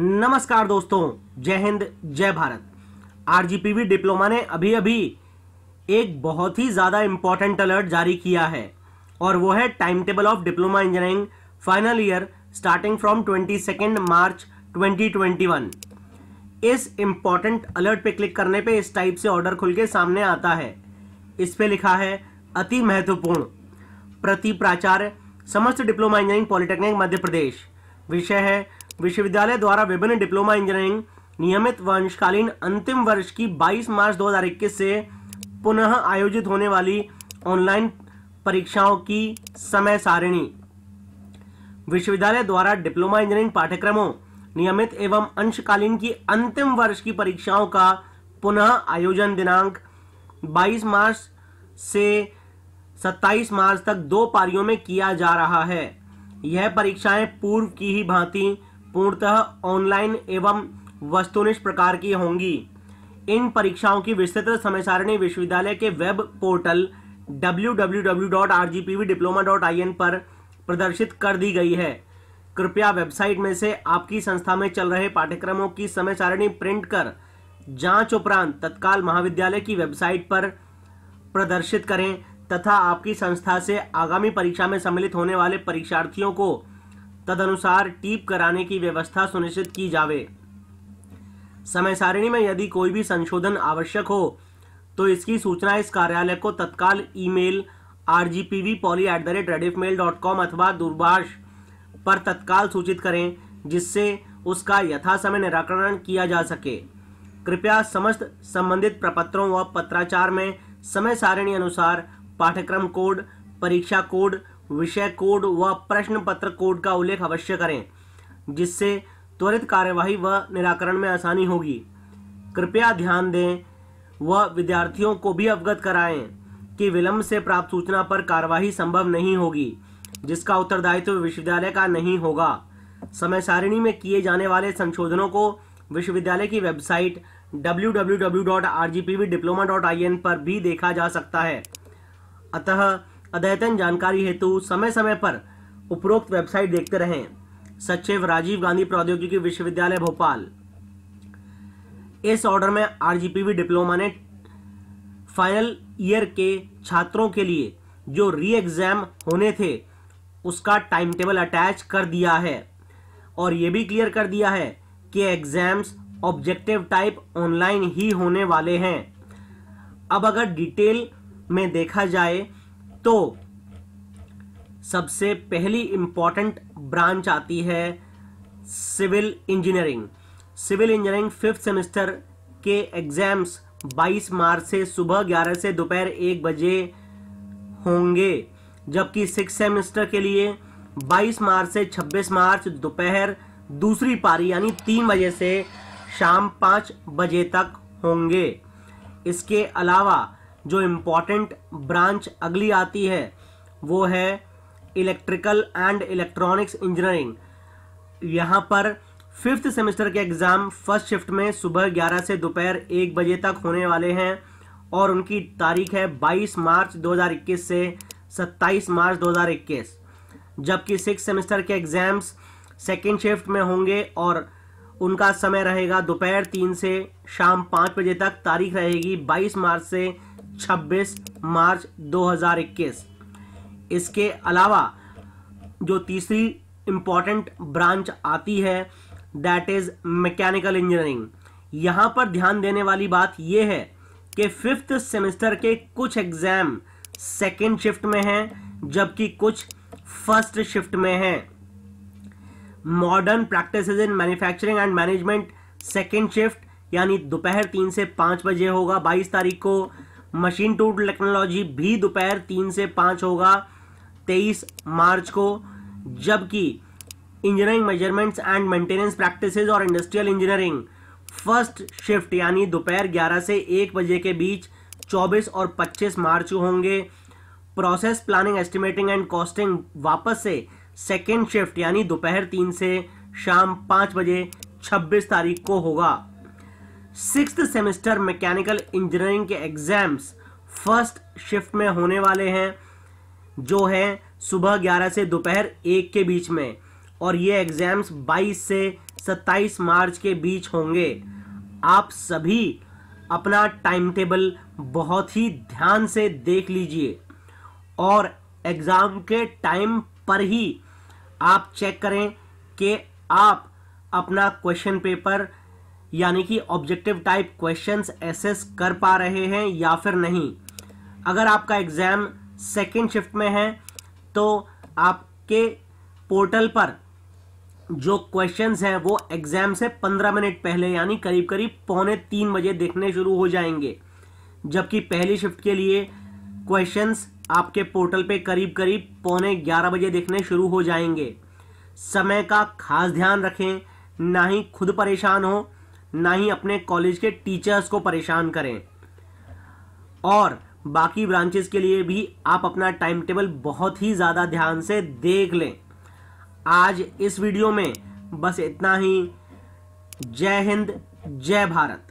नमस्कार दोस्तों जय हिंद जय भारत आरजीपीवी डिप्लोमा ने अभी अभी एक बहुत ही ज़्यादा इंपॉर्टेंट अलर्ट जारी किया है और वो है time table of diploma engineering final year starting from twenty second March 2021 इस इंपॉर्टेंट अलर्ट पे क्लिक करने पे इस टाइप से ऑर्डर खुल के सामने आता है इस पे लिखा है अति महत्वपूर्ण प्रति प्राचार्य समस्त diploma engineering polytechnic Madhya Pradesh विषय है विश्वविद्यालय द्वारा विभिन्न डिप्लोमा इंजीनियरिंग नियमित वंशकालीन अंतिम वर्ष की 22 मार्च 2021 से पुनः आयोजित होने वाली ऑनलाइन परीक्षाओं की समय सारिणी विश्वविद्यालय द्वारा डिप्लोमा इंजीनियरिंग पाठ्यक्रमों नियमित एवं अंशकालीन की अंतिम वर्ष की परीक्षाओं का पुनः आयोजन दिनांक 22 मार्च से 27 मार्च तक दो पारियों में किया जा रहा है यह परीक्षाएं पूर्व की ही भांति पूर्णतः ऑनलाइन एवं वस्तुनिष्ठ प्रकार की होंगी इन परीक्षाओं की विस्तृत समय सारणी विश्वविद्यालय के वेब पोर्टल डब्ल्यू पर प्रदर्शित कर दी गई है कृपया वेबसाइट में से आपकी संस्था में चल रहे पाठ्यक्रमों की समय सारणी प्रिंट कर जांच उपरांत तत्काल महाविद्यालय की वेबसाइट पर प्रदर्शित करें तथा आपकी संस्था से आगामी परीक्षा में सम्मिलित होने वाले परीक्षार्थियों को तदनुसार टीप कराने की व्यवस्था सुनिश्चित की जावे समय सारिणी में यदि कोई भी संशोधन आवश्यक हो तो इसकी सूचना इस कार्यालय को तत्काल email R poly at the mail dot com अथवा दूरभाष पर तत्काल सूचित करें जिससे उसका यथासमय निराकरण किया जा सके कृपया समस्त संबंधित प्रपत्रों व पत्राचार में समय सारिणी अनुसार पाठ्यक्रम कोड परीक्षा कोड विषय कोड व प्रश्न पत्र कोड का उल्लेख अवश्य करें जिससे त्वरित कार्यवाही व निराकरण में आसानी होगी कृपया ध्यान दें व विद्यार्थियों को भी अवगत कराएं कि विलंब से प्राप्त सूचना पर कार्यवाही संभव नहीं होगी जिसका उत्तरदायित्व विश्वविद्यालय का नहीं होगा समय सारिणी में किए जाने वाले संशोधनों को विश्वविद्यालय की वेबसाइट www.rgpvdiploma.in पर भी देखा जा सकता है अतः अद्यतन जानकारी हेतु समय समय पर उपरोक्त वेबसाइट देखते रहें सचिव राजीव गांधी प्रौद्योगिकी विश्वविद्यालय भोपाल इस ऑर्डर में आर डिप्लोमा ने फाइनल ईयर के छात्रों के लिए जो री एग्ज़ाम होने थे उसका टाइम टेबल अटैच कर दिया है और ये भी क्लियर कर दिया है कि एग्ज़ाम्स ऑब्जेक्टिव टाइप ऑनलाइन ही होने वाले हैं अब अगर डिटेल में देखा जाए तो सबसे पहली इंपॉर्टेंट ब्रांच आती है civil engineering civil engineering fifth semester के एग्जाम्स 22 मार्च से सुबह 11 से दोपहर एक बजे होंगे जबकि सिक्स सेमेस्टर के लिए 22 मार्च से 26 मार्च दोपहर दूसरी पारी यानी तीन बजे से शाम पाँच बजे तक होंगे इसके अलावा जो इम्पॉर्टेंट ब्रांच अगली आती है वो है इलेक्ट्रिकल एंड इलेक्ट्रॉनिक्स इंजीनियरिंग यहाँ पर फिफ्थ सेमेस्टर के एग्ज़ाम फर्स्ट शिफ्ट में सुबह 11 से दोपहर एक बजे तक होने वाले हैं और उनकी तारीख है 22 मार्च 2021 से 27 मार्च 2021 जबकि सिक्स सेमेस्टर के एग्ज़ाम्स सेकेंड शिफ्ट में होंगे और उनका समय रहेगा दोपहर तीन से शाम पाँच बजे तक तारीख रहेगी 22 मार्च से 26 मार्च 2021 इसके अलावा जो तीसरी इम्पॉर्टेंट ब्रांच आती है दैट इज मैकेनिकल इंजीनियरिंग यहाँ पर ध्यान देने वाली बात यह है कि फिफ्थ सेमेस्टर के कुछ एग्जाम सेकेंड शिफ्ट में हैं जबकि कुछ फर्स्ट शिफ्ट में हैं modern practice in manufacturing and management second shift यानी दोपहर तीन से पाँच बजे होगा बाईस तारीख को मशीन टू टेक्नोलॉजी भी दोपहर तीन से पाँच होगा तेईस मार्च को जबकि engineering measurements and maintenance practice और इंडस्ट्रियल इंजीनियरिंग फर्स्ट शिफ्ट यानी दोपहर 11 से 1 बजे के बीच 24 और 25 मार्च होंगे process planning estimating and costing वापस से सेकेंड शिफ्ट यानी दोपहर तीन से शाम पांच बजे 26 तारीख को होगा सिक्स सेमेस्टर मैकेनिकल इंजीनियरिंग के एग्जाम्स फर्स्ट शिफ्ट में होने वाले हैं जो है सुबह 11 से दोपहर एक के बीच में और ये एग्ज़ाम्स 22 से 27 मार्च के बीच होंगे आप सभी अपना टाइम टेबल बहुत ही ध्यान से देख लीजिए और एग्ज़ाम के टाइम पर ही आप चेक करें कि आप अपना क्वेश्चन पेपर यानी कि ऑब्जेक्टिव टाइप क्वेश्चंस एसेस कर पा रहे हैं या फिर नहीं अगर आपका एग्ज़ाम सेकेंड शिफ्ट में है तो आपके पोर्टल पर जो क्वेश्चंस हैं वो एग्ज़ाम से पंद्रह मिनट पहले यानी करीब करीब पौने तीन बजे देखने शुरू हो जाएंगे जबकि पहली शिफ्ट के लिए क्वेश्चंस आपके पोर्टल पे करीब करीब पौने ग्यारह बजे देखने शुरू हो जाएंगे समय का खास ध्यान रखें ना ही खुद परेशान हो ना ही अपने कॉलेज के टीचर्स को परेशान करें और बाकी ब्रांचेस के लिए भी आप अपना टाइम टेबल बहुत ही ज़्यादा ध्यान से देख लें आज इस वीडियो में बस इतना ही जय हिंद जय भारत